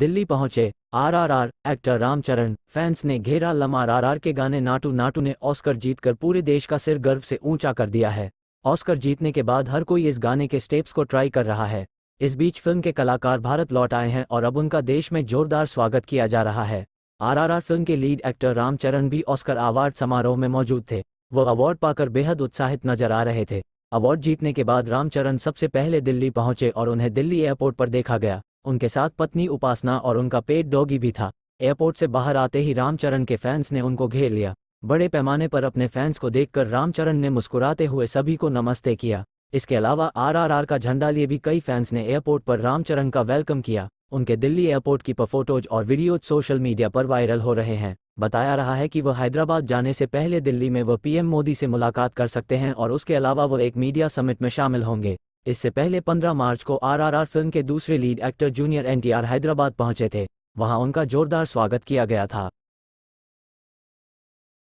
दिल्ली पहुंचे RRR actor Ramcharan fans ने घेरा लम आरआरआर के गाने नाटू नाटू ने ऑस्कर जीतकर पूरे देश का सिर गर्व से ऊंचा कर दिया है ऑस्कर जीतने के बाद हर कोई इस गाने के स्टेप्स को ट्राई कर रहा है इस बीच फिल्म के कलाकार भारत लौट आए हैं और अब उनका देश में जोरदार स्वागत किया जा रहा है आरआरआर फिल्म के लीड एक्टर रामचरण भी ऑस्कर अवार्ड समारोह में मौजूद थे वह अवार्ड पाकर बेहद उत्साहित नजर आ रहे थे अवार्ड जीतने के बाद रामचरण सबसे पहले दिल्ली पहुंचे और उन्हें दिल्ली एयरपोर्ट पर देखा गया उनके साथ पत्नी उपासना और उनका पेट डॉगी भी था एयरपोर्ट से बाहर आते ही रामचरण के फैंस ने उनको घेर लिया बड़े पैमाने पर अपने फैंस को देखकर रामचरण ने मुस्कुराते हुए सभी को नमस्ते किया इसके अलावा आरआरआर का झंडा लिए भी कई फैंस ने एयरपोर्ट पर रामचरण का वेलकम किया उनके दिल्ली एयरपोर्ट की फोटोज और वीडियोज सोशल मीडिया पर वायरल हो रहे हैं बताया रहा है कि वह हैदराबाद जाने से पहले दिल्ली में वह पीएम मोदी से मुलाकात कर सकते हैं और उसके अलावा वह एक मीडिया समिट में शामिल होंगे इससे पहले 15 मार्च को आरआरआर फिल्म के दूसरे lead actor junior NTR Hyderabad पहुंचे थे वहां उनका जोरदार स्वागत किया गया था